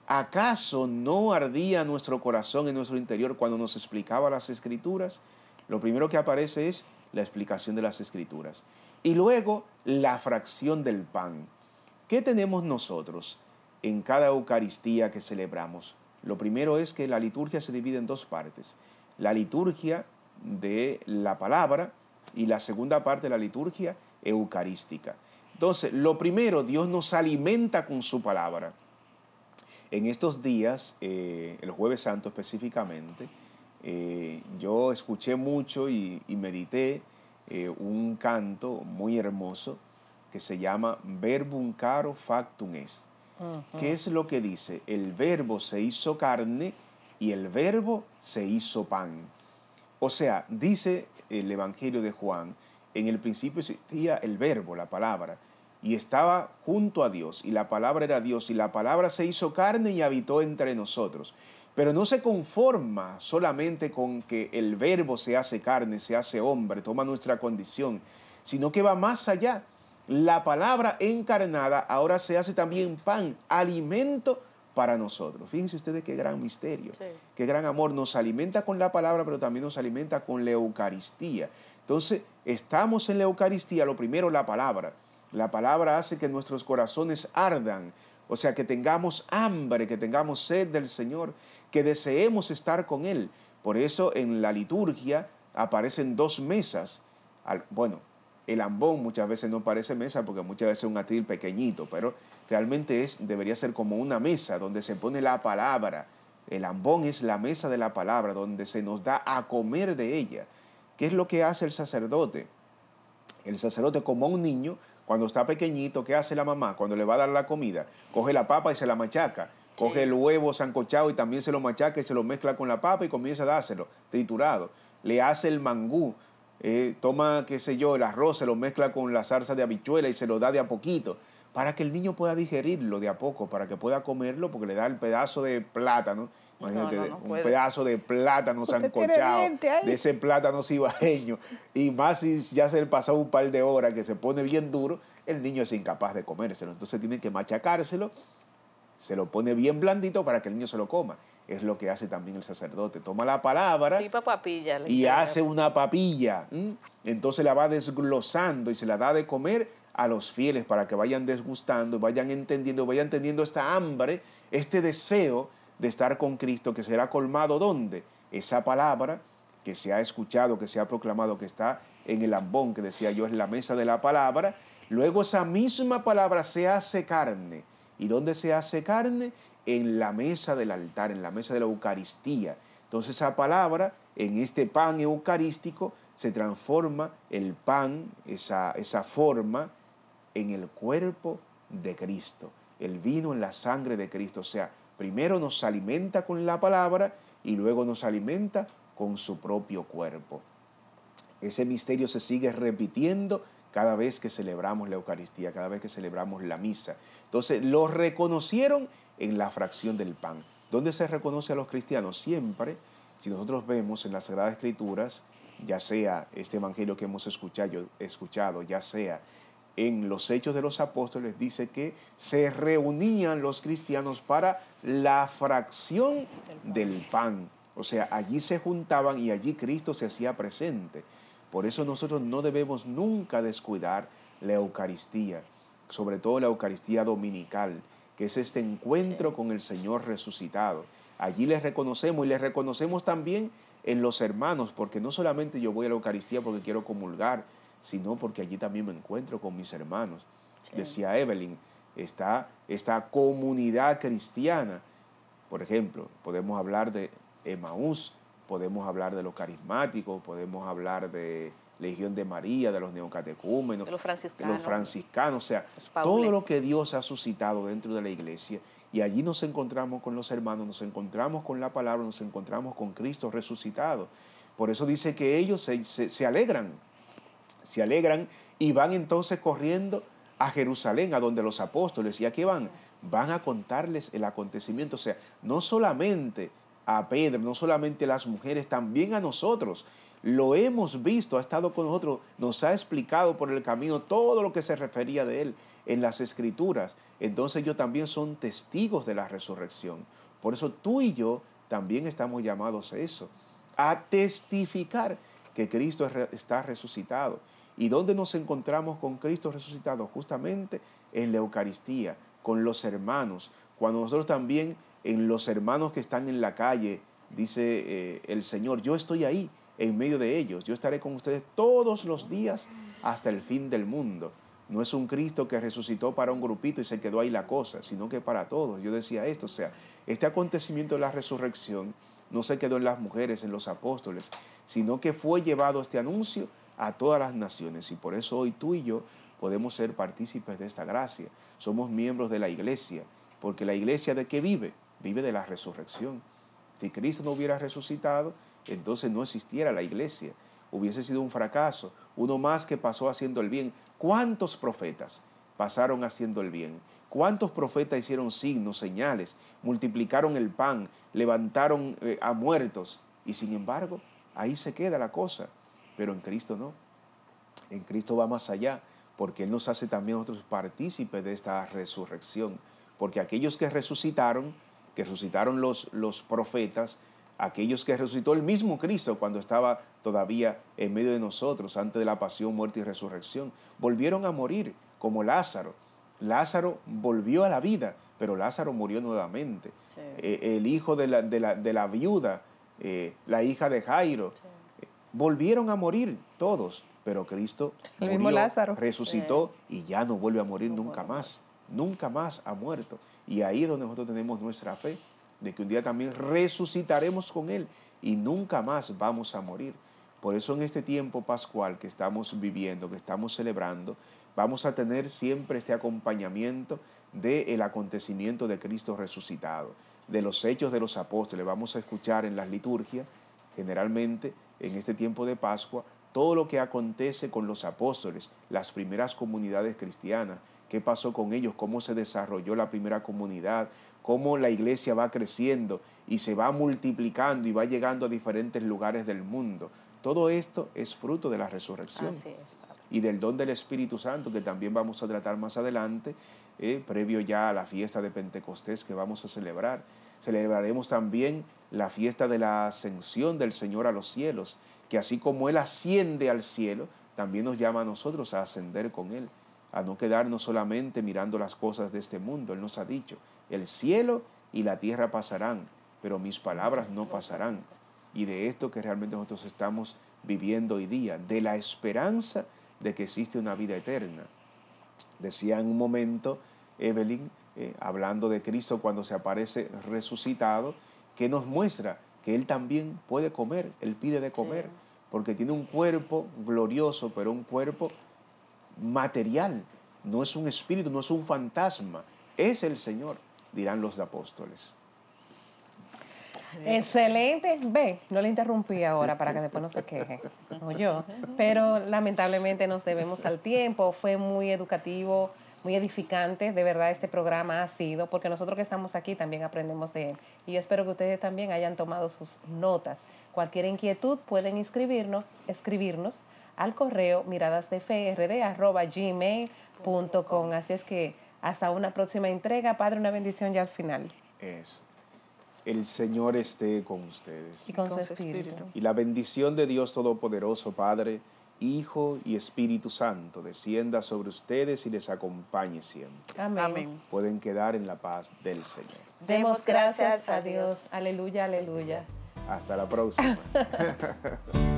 ¿acaso no ardía nuestro corazón en nuestro interior cuando nos explicaba las escrituras? Lo primero que aparece es la explicación de las escrituras. Y luego la fracción del pan. ¿Qué tenemos nosotros en cada Eucaristía que celebramos? Lo primero es que la liturgia se divide en dos partes. La liturgia de la palabra y la segunda parte de la liturgia eucarística. Entonces, lo primero, Dios nos alimenta con su palabra. En estos días, eh, el jueves santo específicamente, eh, yo escuché mucho y, medité eh, un canto muy hermoso que se llama Verbum caro factum est. ¿Qué es lo que dice? El verbo se hizo carne y el verbo se hizo pan. O sea, dice el Evangelio de Juan, en el principio existía el verbo, la palabra, y estaba junto a Dios, y la palabra era Dios, y la palabra se hizo carne y habitó entre nosotros. Pero no se conforma solamente con que el verbo se hace carne, se hace hombre, toma nuestra condición, sino que va más allá. La palabra encarnada ahora se hace también pan, alimento para nosotros. Fíjense ustedes qué gran misterio, qué gran amor. Nos alimenta con la palabra, pero también nos alimenta con la Eucaristía. Entonces, estamos en la Eucaristía, lo primero la palabra. La palabra hace que nuestros corazones ardan, o sea, que tengamos hambre, que tengamos sed del Señor, que deseemos estar con Él. Por eso en la liturgia aparecen dos mesas. bueno, el ambón muchas veces no parece mesa porque muchas veces es un atil pequeñito, pero realmente es, debería ser como una mesa donde se pone la palabra. El ambón es la mesa de la palabra, donde se nos da a comer de ella. ¿Qué es lo que hace el sacerdote? El sacerdote, como un niño, cuando está pequeñito, ¿qué hace la mamá cuando le va a dar la comida? Coge la papa y se la machaca. Coge el huevo sancochado y también se lo machaca y se lo mezcla con la papa y comienza a dárselo, triturado. Le hace el mangú. Eh, toma, qué sé yo, el arroz, se lo mezcla con la salsa de habichuela y se lo da de a poquito para que el niño pueda digerirlo de a poco, para que pueda comerlo, porque le da el pedazo de plátano. Imagínate, un pedazo de plátano sancochado, de ese plátano cibajeño. Y más si ya se le pasado un par de horas que se pone bien duro, el niño es incapaz de comérselo. Entonces tiene que machacárselo, se lo pone bien blandito para que el niño se lo coma. Es lo que hace también el sacerdote. Toma la palabra y, hace una papilla. Entonces la va desglosando y se la da de comer a los fieles para que vayan desgustando, vayan entendiendo, vayan teniendo esta hambre, este deseo de estar con Cristo que será colmado ¿dónde? Esa palabra que se ha escuchado, que se ha proclamado, que está en el ambón, que decía yo, es la mesa de la palabra. Luego esa misma palabra se hace carne. ¿Y dónde se hace carne? En la mesa del altar, en la mesa de la Eucaristía. Entonces esa palabra, en este pan eucarístico, se transforma el pan, esa, esa forma, en el cuerpo de Cristo, el vino en la sangre de Cristo. O sea, primero nos alimenta con la palabra y luego nos alimenta con su propio cuerpo. Ese misterio se sigue repitiendo cada vez que celebramos la Eucaristía, cada vez que celebramos la misa. Entonces, lo reconocieron en la fracción del pan. ¿Dónde se reconoce a los cristianos? Siempre, si nosotros vemos en las Sagradas Escrituras, ya sea este Evangelio que hemos escuchado, ya sea en los Hechos de los Apóstoles dice que se reunían los cristianos para la fracción del pan. O sea, allí se juntaban y allí Cristo se hacía presente. Por eso nosotros no debemos nunca descuidar la Eucaristía, sobre todo la Eucaristía dominical, que es este encuentro con el Señor resucitado. Allí les reconocemos y les reconocemos también en los hermanos, porque no solamente yo voy a la Eucaristía porque quiero comulgar, sino porque allí también me encuentro con mis hermanos. Decía Evelyn, está esta comunidad cristiana. Por ejemplo, podemos hablar de Emaús, podemos hablar de los carismáticos, podemos hablar de Legión de María, de los neocatecúmenos, de los franciscanos, o sea, todo lo que Dios ha suscitado dentro de la iglesia. Y allí nos encontramos con los hermanos, nos encontramos con la palabra, nos encontramos con Cristo resucitado. Por eso dice que ellos se alegran se alegran y van entonces corriendo a Jerusalén, a donde los apóstoles, ¿y a qué van? Van a contarles el acontecimiento. O sea, no solamente a Pedro, no solamente a las mujeres, también a nosotros. Lo hemos visto, ha estado con nosotros, nos ha explicado por el camino todo lo que se refería de él en las escrituras. Entonces ellos también son testigos de la resurrección. Por eso tú y yo también estamos llamados a eso, a testificar que Cristo está resucitado. ¿Y dónde nos encontramos con Cristo resucitado? Justamente en la Eucaristía, con los hermanos, cuando nosotros también en los hermanos que están en la calle, dice eh, el Señor, yo estoy ahí en medio de ellos, yo estaré con ustedes todos los días hasta el fin del mundo. No es un Cristo que resucitó para un grupito y se quedó ahí la cosa, sino que para todos. Yo decía esto, o sea, este acontecimiento de la resurrección no se quedó en las mujeres, en los apóstoles, sino que fue llevado este anuncio a todas las naciones. Y por eso hoy tú y yo podemos ser partícipes de esta gracia. Somos miembros de la iglesia, porque la iglesia de qué vive? Vive de la resurrección. Si Cristo no hubiera resucitado, entonces no existiera la iglesia. Hubiese sido un fracaso, uno más que pasó haciendo el bien. ¿Cuántos profetas pasaron haciendo el bien? ¿Cuántos profetas hicieron signos, señales, multiplicaron el pan, levantaron eh, a muertos? Y sin embargo, ahí se queda la cosa pero en Cristo no. En Cristo va más allá, porque Él nos hace también otros partícipes de esta resurrección, porque aquellos que resucitaron, que resucitaron los, los profetas, aquellos que resucitó el mismo Cristo cuando estaba todavía en medio de nosotros, antes de la pasión, muerte y resurrección, volvieron a morir como Lázaro. Lázaro volvió a la vida, pero Lázaro murió nuevamente. Eh, el hijo de la, viuda, eh, la hija de Jairo, volvieron a morir todos, pero Cristo resucitó eh. y ya no vuelve a morir nunca más. Nunca más ha muerto. Y ahí es donde nosotros tenemos nuestra fe, de que un día también resucitaremos con Él y nunca más vamos a morir. Por eso en este tiempo pascual que estamos viviendo, que estamos celebrando, vamos a tener siempre este acompañamiento del el acontecimiento de Cristo resucitado, de los hechos de los apóstoles. Vamos a escuchar en las liturgias, generalmente, en este tiempo de Pascua todo lo que acontece con los apóstoles, las primeras comunidades cristianas, qué pasó con ellos, cómo se desarrolló la primera comunidad, cómo la iglesia va creciendo y se va multiplicando y va llegando a diferentes lugares del mundo. Todo esto es fruto de la resurrección y del don del Espíritu Santo que también vamos a tratar más adelante, eh, previo ya a la fiesta de Pentecostés que vamos a celebrar. Celebraremos también la fiesta de la ascensión del Señor a los cielos, que así como Él asciende al cielo, también nos llama a nosotros a ascender con Él, a no quedarnos solamente mirando las cosas de este mundo. Él nos ha dicho, el cielo y la tierra pasarán, pero mis palabras no pasarán. Y de esto que realmente nosotros estamos viviendo hoy día, de la esperanza de que existe una vida eterna. Decía en un momento Evelyn, eh, hablando de Cristo cuando se aparece resucitado, que nos muestra que Él también puede comer, Él pide de comer, porque tiene un cuerpo glorioso, pero un cuerpo material, no es un espíritu, no es un fantasma, es el Señor, dirán los apóstoles. Eh, Excelente. Ve, no le interrumpí ahora para que después no se queje. o yo. Pero lamentablemente nos debemos al tiempo. Fue muy educativo muy edificante, de verdad, este programa ha sido, porque nosotros que estamos aquí también aprendemos de él. Y yo espero que ustedes también hayan tomado sus notas. Cualquier inquietud pueden inscribirnos, escribirnos al correo miradasdefrd.gmail.com. Así es que hasta una próxima entrega. Padre, una bendición ya al final. Eso. El Señor esté con ustedes. Y con, su, espíritu. Y la bendición de Dios Todopoderoso, Padre Hijo y Espíritu Santo descienda sobre ustedes y les acompañe siempre. Amén. Pueden quedar en la paz del Señor. Demos gracias a Dios. Aleluya, aleluya. Hasta la próxima. (laughs)